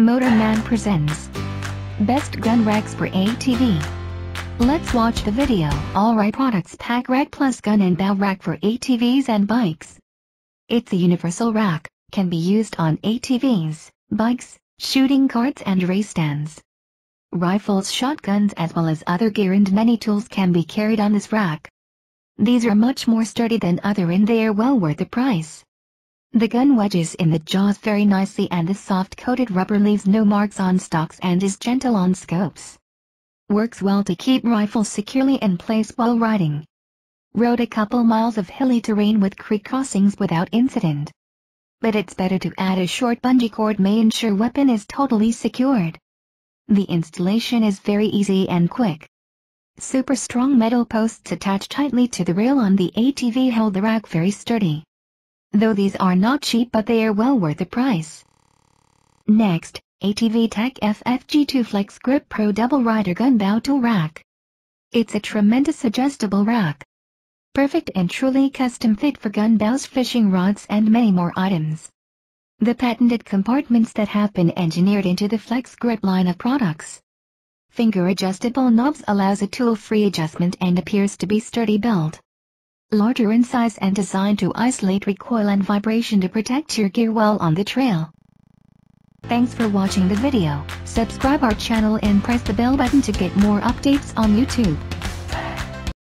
Motorman presents Best Gun Racks for ATV. Let's watch the video. Alright products pack rack plus gun and bow rack for ATVs and bikes. It's a universal rack, can be used on ATVs, bikes, shooting carts and race stands. Rifles, shotguns as well as other gear and many tools can be carried on this rack. These are much more sturdy than other and they are well worth the price. The gun wedges in the jaws very nicely and the soft-coated rubber leaves no marks on stocks and is gentle on scopes. Works well to keep rifles securely in place while riding. Rode a couple miles of hilly terrain with creek crossings without incident. But it's better to add a short bungee cord may ensure weapon is totally secured. The installation is very easy and quick. Super strong metal posts attached tightly to the rail on the ATV hold the rack very sturdy though these are not cheap but they are well worth the price. Next, ATV Tech FFG2 Flex Grip Pro Double Rider Gun Bow Tool Rack. It's a tremendous adjustable rack. Perfect and truly custom fit for gun bows, fishing rods and many more items. The patented compartments that have been engineered into the Flex Grip line of products. Finger adjustable knobs allows a tool-free adjustment and appears to be sturdy built larger in size and designed to isolate recoil and vibration to protect your gear while on the trail. Thanks for watching the video, subscribe our channel and press the bell button to get more updates on YouTube.